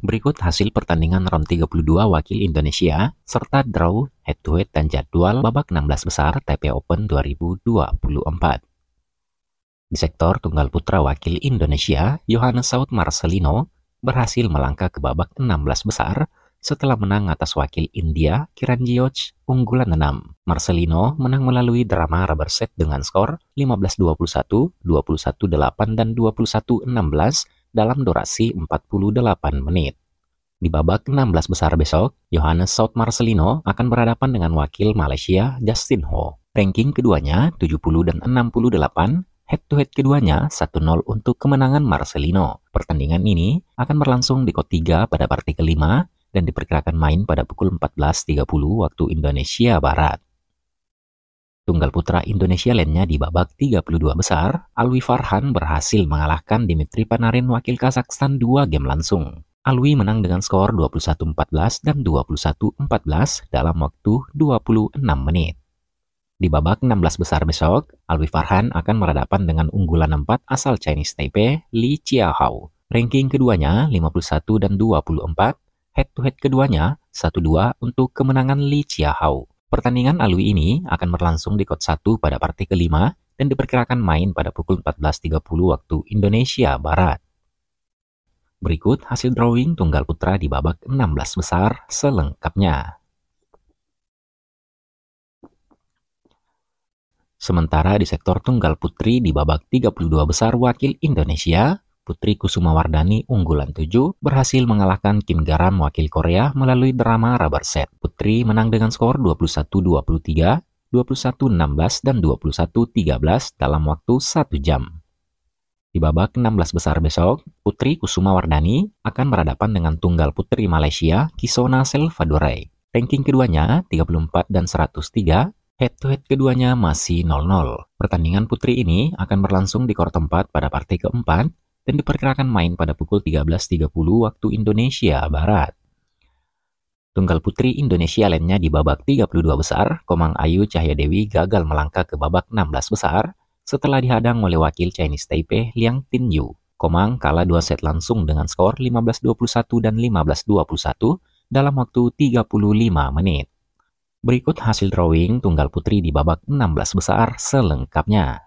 Berikut hasil pertandingan round 32 wakil Indonesia, serta draw, head-to-head -head, dan jadwal babak 16 besar TP Open 2024. Di sektor tunggal putra wakil Indonesia, Johannes Saud Marcelino berhasil melangkah ke babak 16 besar setelah menang atas wakil India Kiran Kiranjioch unggulan 6. Marcelino menang melalui drama rubber set dengan skor 15-21, 21-8, dan 21-16 dalam durasi 48 menit. Di babak 16 besar besok, Johannes South Marcelino akan berhadapan dengan wakil Malaysia Justin Ho. Ranking keduanya 70 dan 68, head-to-head -head keduanya 1-0 untuk kemenangan Marcelino. Pertandingan ini akan berlangsung di kot 3 pada partai kelima dan diperkirakan main pada pukul 14.30 waktu Indonesia Barat. Tunggal putra Indonesia lainnya di babak 32 besar, Alwi Farhan berhasil mengalahkan Dimitri Panarin wakil Kazakhstan dua game langsung. Alwi menang dengan skor 21-14 dan 21-14 dalam waktu 26 menit. Di babak 16 besar besok, Alwi Farhan akan meradapan dengan unggulan 4 asal Chinese Taipei, Li Chiahao. Ranking keduanya 51 dan 24, head-to-head -head keduanya 1-2 untuk kemenangan Li Chiahao. Pertandingan alui ini akan berlangsung di kot 1 pada partai kelima dan diperkirakan main pada pukul 14.30 waktu Indonesia Barat. Berikut hasil drawing tunggal putra di babak 16 besar selengkapnya. Sementara di sektor tunggal putri di babak 32 besar wakil Indonesia, Putri Kusumawardani unggulan 7 berhasil mengalahkan Kim Garam wakil Korea melalui drama rubber set. Putri menang dengan skor 21-23, 21-16 dan 21-13 dalam waktu 1 jam. Di babak 16 besar besok, Putri Kusuma Wardani akan berhadapan dengan tunggal putri Malaysia Kisona Selvadurai. Ranking keduanya 34 dan 103, head-to-head -head keduanya masih 0-0. Pertandingan putri ini akan berlangsung di kor tempat pada partai keempat dan diperkirakan main pada pukul 13.30 waktu Indonesia Barat. Tunggal putri Indonesia lainnya di babak 32 besar, Komang Ayu Cahya Dewi gagal melangkah ke babak 16 besar setelah dihadang oleh wakil Chinese Taipei Liang Tinyu. Komang kalah dua set langsung dengan skor 15-21 dan 15-21 dalam waktu 35 menit. Berikut hasil drawing tunggal putri di babak 16 besar selengkapnya.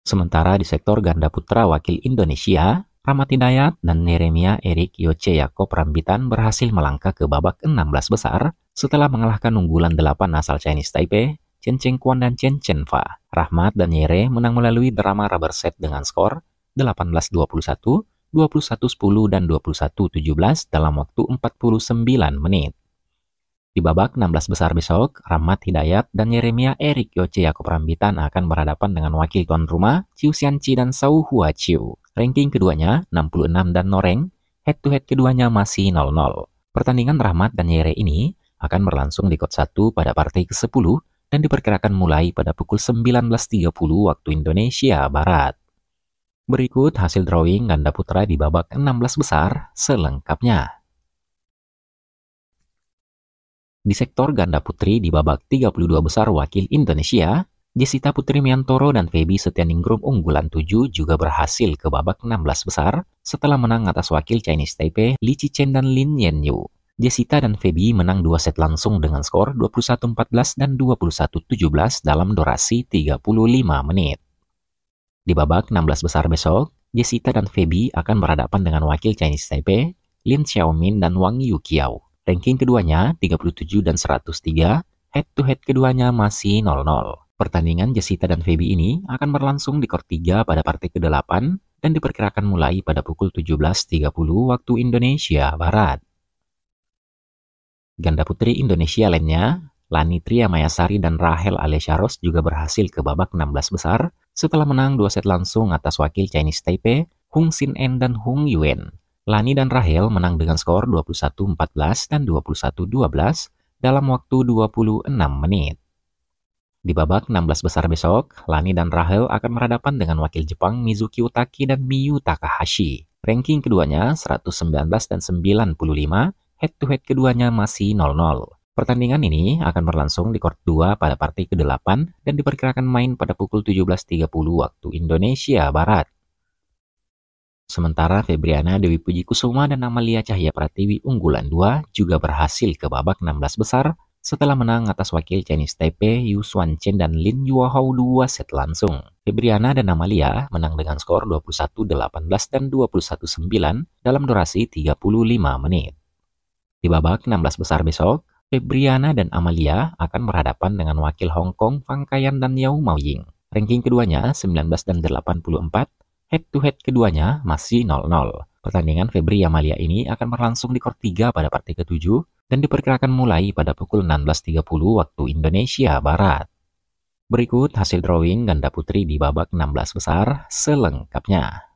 Sementara di sektor ganda putra wakil Indonesia, Ramat Hidayat dan Neremia Erik Yoce Yakob Rambitan berhasil melangkah ke babak 16 besar setelah mengalahkan unggulan 8 asal Chinese Taipei, Chen Cheng Kuan dan Chen Chen Fa. Rahmat dan Yere menang melalui drama rubber set dengan skor 18-21, 21-10, dan 21-17 dalam waktu 49 menit. Di babak 16 besar besok, Ramat Hidayat dan Yeremia Erik Yoce Yakob Rambitan akan berhadapan dengan wakil tuan rumah Chiu Xianqi dan Sau Hua Chiu. Ranking keduanya 66 dan Noreng, head to head keduanya masih 0-0. Pertandingan Rahmat dan Yere ini akan berlangsung di kot 1 pada partai ke-10 dan diperkirakan mulai pada pukul 19.30 waktu Indonesia Barat. Berikut hasil drawing ganda putra di babak 16 besar selengkapnya. Di sektor ganda putri di babak 32 besar wakil Indonesia, Jessica Putri Miantoro dan Feby Setianingrum unggulan 7 juga berhasil ke babak 16 besar setelah menang atas wakil Chinese Taipei Li Chen dan Lin Yen Yu. Jessica dan Feby menang dua set langsung dengan skor 21-14 dan 21-17 dalam durasi 35 menit. Di babak 16 besar besok, Jessica dan Feby akan berhadapan dengan wakil Chinese Taipei, Lin Xiaomin dan Wang Yuqiao. Ranking keduanya 37 dan 103, head to head keduanya masih 0-0. Pertandingan Jessica dan Feby ini akan berlangsung di court 3 pada partai ke-8 dan diperkirakan mulai pada pukul 17.30 waktu Indonesia Barat. Ganda putri Indonesia lainnya, Lani Tria Mayasari dan Rahel Alesha Ros juga berhasil ke babak 16 besar setelah menang dua set langsung atas wakil Chinese Taipei, Hung Sin En dan Hung Yuen. Lani dan Rahel menang dengan skor 21-14 dan 21-12 dalam waktu 26 menit. Di babak 16 besar besok, Lani dan Rahel akan berhadapan dengan wakil Jepang Mizuki Utaki dan Miyu Takahashi. Ranking keduanya 119 dan 95, head-to-head keduanya masih 0-0. Pertandingan ini akan berlangsung di court 2 pada partai ke-8 dan diperkirakan main pada pukul 17.30 waktu Indonesia Barat. Sementara Febriana Dewi Puji Kusuma dan Amalia Cahya Pratiwi unggulan 2 juga berhasil ke babak 16 besar setelah menang atas wakil Chinese Taipei Yu Xuan Chen dan Lin Yuahao 2 set langsung. Febriana dan Amalia menang dengan skor 21-18 dan 21-9 dalam durasi 35 menit. Di babak 16 besar besok, Febriana dan Amalia akan berhadapan dengan wakil Hong Kong Fang Kayan dan Yao Maoying. Ranking keduanya 19 dan 84 Head-to-head keduanya masih 0-0. Pertandingan Febri Amalia ini akan berlangsung di Court 3 pada partai ke-7 dan diperkirakan mulai pada pukul 16.30 waktu Indonesia Barat. Berikut hasil drawing ganda putri di babak 16 besar selengkapnya.